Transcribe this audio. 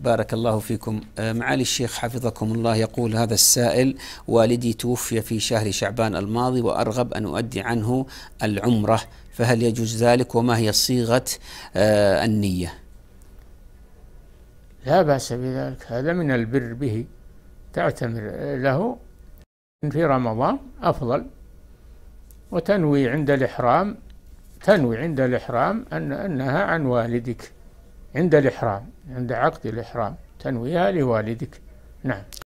بارك الله فيكم آه، معالي الشيخ حفظكم الله يقول هذا السائل والدي توفي في شهر شعبان الماضي وأرغب أن أؤدي عنه العمرة فهل يجوز ذلك وما هي صيغة آه، النية لا بأس بذلك هذا من البر به تعتمر له في رمضان أفضل وتنوي عند الإحرام تنوي عند الإحرام أن أنها عن والدك عند الإحرام عند عقد الإحرام تنويها لوالدك نعم